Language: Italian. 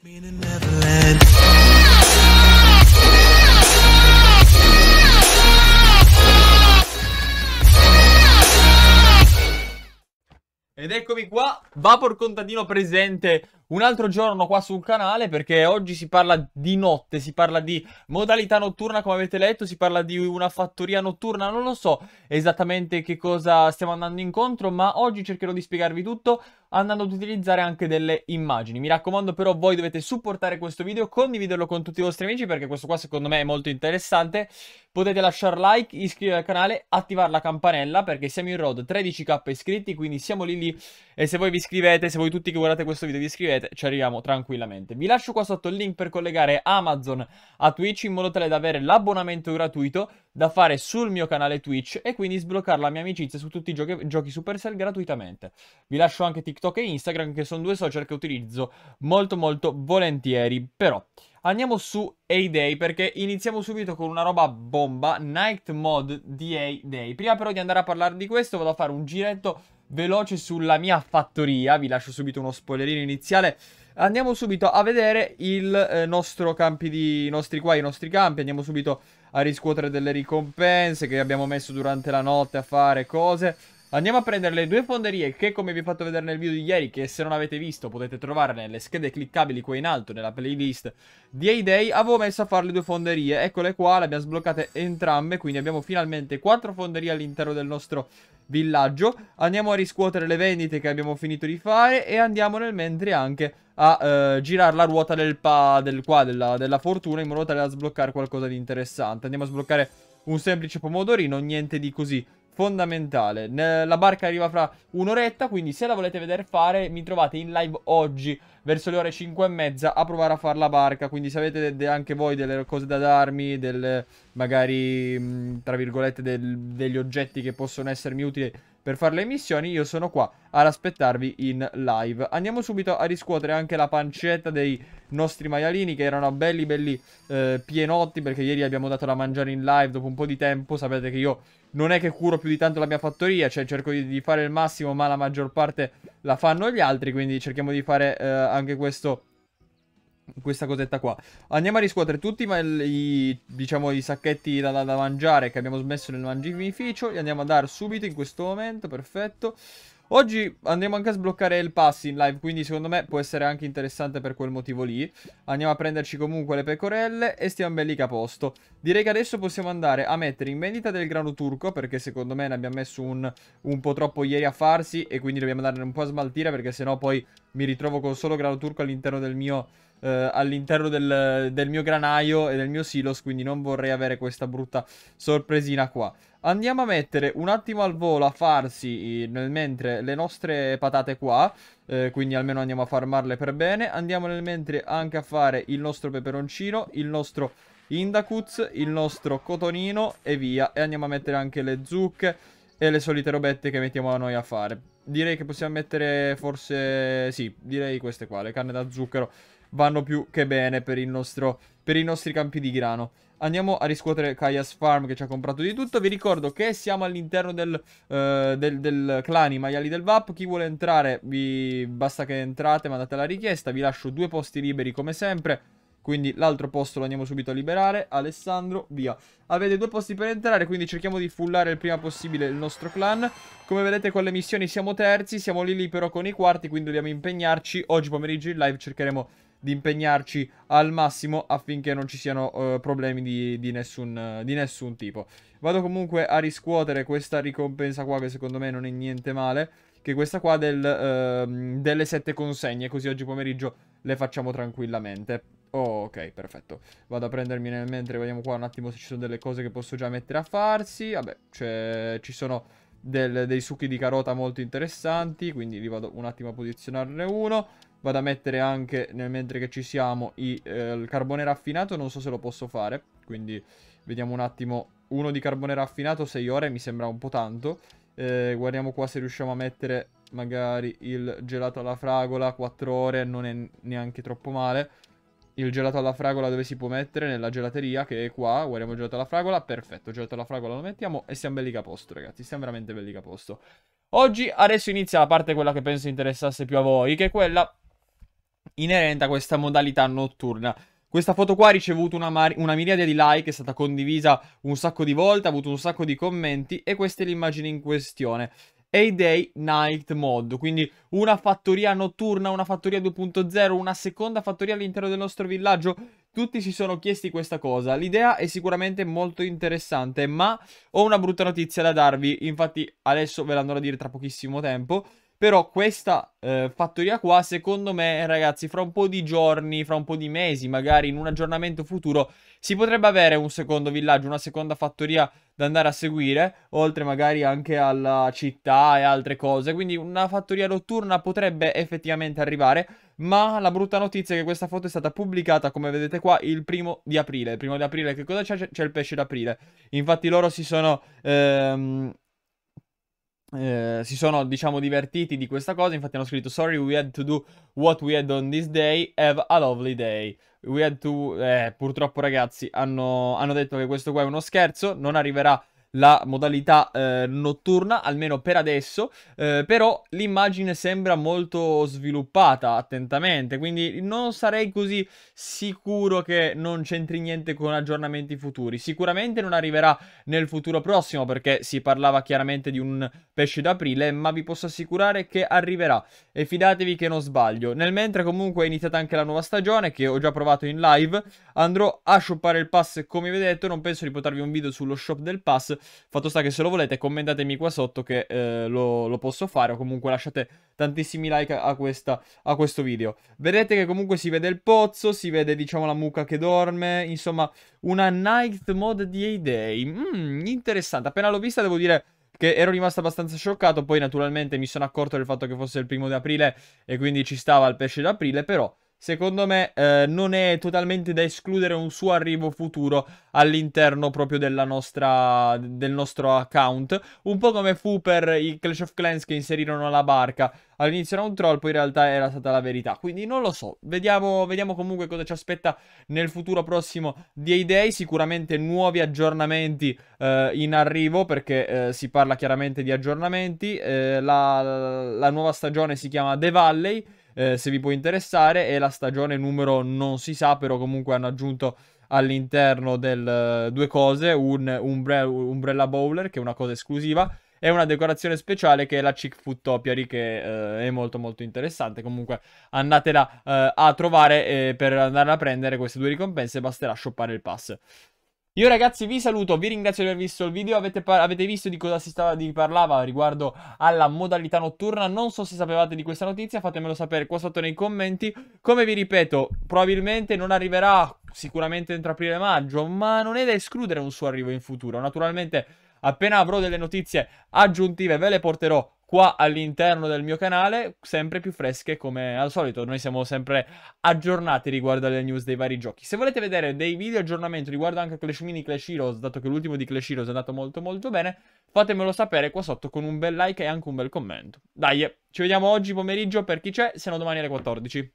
Ed eccomi qua, Vapor Contadino presente un altro giorno qua sul canale perché oggi si parla di notte, si parla di modalità notturna come avete letto, si parla di una fattoria notturna, non lo so esattamente che cosa stiamo andando incontro, ma oggi cercherò di spiegarvi tutto andando ad utilizzare anche delle immagini. Mi raccomando però voi dovete supportare questo video, condividerlo con tutti i vostri amici perché questo qua secondo me è molto interessante. Potete lasciare like, iscrivervi al canale, attivare la campanella perché siamo in road 13k iscritti, quindi siamo lì lì e se voi vi iscrivete, se voi tutti che guardate questo video vi iscrivete, rete ci arriviamo tranquillamente. Vi lascio qua sotto il link per collegare Amazon a Twitch in modo tale da avere l'abbonamento gratuito da fare sul mio canale Twitch e quindi sbloccare la mia amicizia su tutti i giochi, giochi Supercell gratuitamente. Vi lascio anche TikTok e Instagram che sono due social che utilizzo molto molto volentieri, però... Andiamo su A-Day perché iniziamo subito con una roba bomba, Night Mod di A-Day. Prima però di andare a parlare di questo vado a fare un giretto veloce sulla mia fattoria, vi lascio subito uno spoilerino iniziale. Andiamo subito a vedere il eh, nostro campi di... i nostri qua, i nostri campi, andiamo subito a riscuotere delle ricompense che abbiamo messo durante la notte a fare cose. Andiamo a prendere le due fonderie che come vi ho fatto vedere nel video di ieri che se non avete visto potete trovare nelle schede cliccabili qua in alto nella playlist di Heyday avevo messo a fare le due fonderie eccole qua le abbiamo sbloccate entrambe quindi abbiamo finalmente quattro fonderie all'interno del nostro villaggio andiamo a riscuotere le vendite che abbiamo finito di fare e andiamo nel mentre anche a eh, girare la ruota del pa del qua della, della fortuna in modo tale da sbloccare qualcosa di interessante andiamo a sbloccare un semplice pomodorino niente di così fondamentale. La barca arriva fra un'oretta, quindi se la volete vedere fare mi trovate in live oggi verso le ore 5 e mezza a provare a fare la barca. Quindi se avete anche voi delle cose da darmi, del, magari tra virgolette del, degli oggetti che possono essermi utili per fare le missioni, io sono qua ad aspettarvi in live. Andiamo subito a riscuotere anche la pancetta dei nostri maialini che erano belli belli eh, pienotti perché ieri abbiamo dato da mangiare in live dopo un po' di tempo. Sapete che io non è che curo più di tanto la mia fattoria, cioè cerco di, di fare il massimo ma la maggior parte la fanno gli altri, quindi cerchiamo di fare eh, anche questo questa cosetta qua. Andiamo a riscuotere tutti ma i, diciamo, i sacchetti da, da, da mangiare che abbiamo smesso nel mangificio. Li andiamo a dare subito in questo momento, perfetto. Oggi andiamo anche a sbloccare il pass in live, quindi secondo me può essere anche interessante per quel motivo lì. Andiamo a prenderci comunque le pecorelle e stiamo belli a posto. Direi che adesso possiamo andare a mettere in vendita del grano turco, perché secondo me ne abbiamo messo un, un po' troppo ieri a farsi e quindi dobbiamo darne un po' a smaltire, perché sennò poi mi ritrovo con solo grano turco all'interno del mio eh, all'interno del, del, mio granaio e del mio silos, quindi non vorrei avere questa brutta sorpresina qua. Andiamo a mettere un attimo al volo a farsi eh, nel mentre le nostre patate qua, eh, quindi almeno andiamo a farmarle per bene. Andiamo nel mentre anche a fare il nostro peperoncino, il nostro indacuz, il nostro cotonino e via. E andiamo a mettere anche le zucche e le solite robette che mettiamo noi a fare. Direi che possiamo mettere forse... sì, direi queste qua, le canne da zucchero vanno più che bene per, il nostro, per i nostri campi di grano. Andiamo a riscuotere Kaias Farm che ci ha comprato di tutto. Vi ricordo che siamo all'interno del, eh, del, del, clan I Maiali del VAP. Chi vuole entrare, vi... basta che entrate, mandate la richiesta. Vi lascio due posti liberi come sempre. Quindi l'altro posto lo andiamo subito a liberare. Alessandro, via. Avete due posti per entrare, quindi cerchiamo di fullare il prima possibile il nostro clan. Come vedete con le missioni siamo terzi, siamo lì lì però con i quarti, quindi dobbiamo impegnarci. Oggi pomeriggio in live cercheremo di impegnarci al massimo affinché non ci siano uh, problemi di, di, nessun, uh, di, nessun, tipo. Vado comunque a riscuotere questa ricompensa qua che secondo me non è niente male, che questa qua del, uh, delle sette consegne, così oggi pomeriggio le facciamo tranquillamente. Oh, ok, perfetto. Vado a prendermi nel mentre, vediamo qua un attimo se ci sono delle cose che posso già mettere a farsi. Vabbè, cioè, ci sono del, dei succhi di carota molto interessanti, quindi li vado un attimo a posizionarne uno. Vado a mettere anche, nel, mentre che ci siamo, i, eh, il carbone raffinato, non so se lo posso fare, quindi vediamo un attimo. Uno di carbone raffinato, 6 ore, mi sembra un po' tanto. Eh, guardiamo qua se riusciamo a mettere magari il gelato alla fragola, 4 ore, non è neanche troppo male il gelato alla fragola dove si può mettere nella gelateria che è qua, guardiamo il gelato alla fragola, perfetto, gelato alla fragola lo mettiamo e siamo belli a posto ragazzi, siamo veramente belli a posto. Oggi adesso inizia la parte quella che penso interessasse più a voi, che è quella inerente a questa modalità notturna. Questa foto qua ha ricevuto una, una, miriade di like, è stata condivisa un sacco di volte, ha avuto un sacco di commenti e questa è l'immagine in questione. Heyday Night Mod, quindi una fattoria notturna, una fattoria 2.0, una seconda fattoria all'interno del nostro villaggio. Tutti si sono chiesti questa cosa, l'idea è sicuramente molto interessante, ma ho una brutta notizia da darvi, infatti adesso ve l'andrò a dire tra pochissimo tempo. Però questa eh, fattoria qua, secondo me, ragazzi, fra un po' di giorni, fra un po' di mesi, magari in un aggiornamento futuro, si potrebbe avere un secondo villaggio, una seconda fattoria da andare a seguire, oltre magari anche alla città e altre cose. Quindi una fattoria notturna potrebbe effettivamente arrivare, ma la brutta notizia è che questa foto è stata pubblicata, come vedete qua, il primo di aprile. Il primo di aprile che cosa c'è? C'è il pesce d'aprile. Infatti loro si sono... Ehm eh, si sono, diciamo, divertiti di questa cosa. Infatti, hanno scritto: Sorry, we had to do what we had on this day. Have a lovely day. We had to. Eh, purtroppo, ragazzi, hanno, hanno detto che questo qua è uno scherzo. Non arriverà la modalità eh, notturna, almeno per adesso, eh, però l'immagine sembra molto sviluppata attentamente, quindi non sarei così sicuro che non c'entri niente con aggiornamenti futuri. Sicuramente non arriverà nel futuro prossimo perché si parlava chiaramente di un pesce d'aprile, ma vi posso assicurare che arriverà e fidatevi che non sbaglio. Nel mentre comunque è iniziata anche la nuova stagione che ho già provato in live, andrò a shoppare il pass come vi ho detto, non penso di portarvi un video sullo shop del pass, Fatto sta che se lo volete commentatemi qua sotto che eh, lo, lo, posso fare o comunque lasciate tantissimi like a, questa, a, questo video. Vedete che comunque si vede il pozzo, si vede diciamo la mucca che dorme, insomma una night mode di A-Day. Mm, interessante, appena l'ho vista devo dire che ero rimasto abbastanza scioccato, poi naturalmente mi sono accorto del fatto che fosse il primo di aprile e quindi ci stava il pesce d'aprile, però secondo me eh, non è totalmente da escludere un suo arrivo futuro all'interno proprio della nostra, del nostro account. Un po' come fu per i Clash of Clans che inserirono la barca. All'inizio era un troll, poi in realtà era stata la verità. Quindi non lo so. Vediamo, vediamo comunque cosa ci aspetta nel futuro prossimo di A-Day. Sicuramente nuovi aggiornamenti eh, in arrivo perché eh, si parla chiaramente di aggiornamenti. Eh, la, la nuova stagione si chiama The Valley eh, se vi può interessare, è la stagione numero non si sa, però comunque hanno aggiunto all'interno del eh, due cose, un umbre- Umbrella Bowler che è una cosa esclusiva e una decorazione speciale che è la Chick Food Topiary che eh, è molto molto interessante. Comunque andatela eh, a trovare e eh, per andare a prendere queste due ricompense basterà shoppare il pass. Io ragazzi vi saluto, vi ringrazio di aver visto il video, avete, avete visto di cosa si stava, di parlava riguardo alla modalità notturna, non so se sapevate di questa notizia, fatemelo sapere qua sotto nei commenti, come vi ripeto, probabilmente non arriverà sicuramente entro aprile-maggio, ma non è da escludere un suo arrivo in futuro, naturalmente appena avrò delle notizie aggiuntive ve le porterò qua all'interno del mio canale, sempre più fresche come al solito. Noi siamo sempre aggiornati riguardo alle news dei vari giochi. Se volete vedere dei video aggiornamento riguardo anche Clash Mini Clash Heroes, dato che l'ultimo di Clash Heroes è andato molto molto bene, fatemelo sapere qua sotto con un bel like e anche un bel commento. Dai, ci vediamo oggi pomeriggio per chi c'è, se no domani alle 14.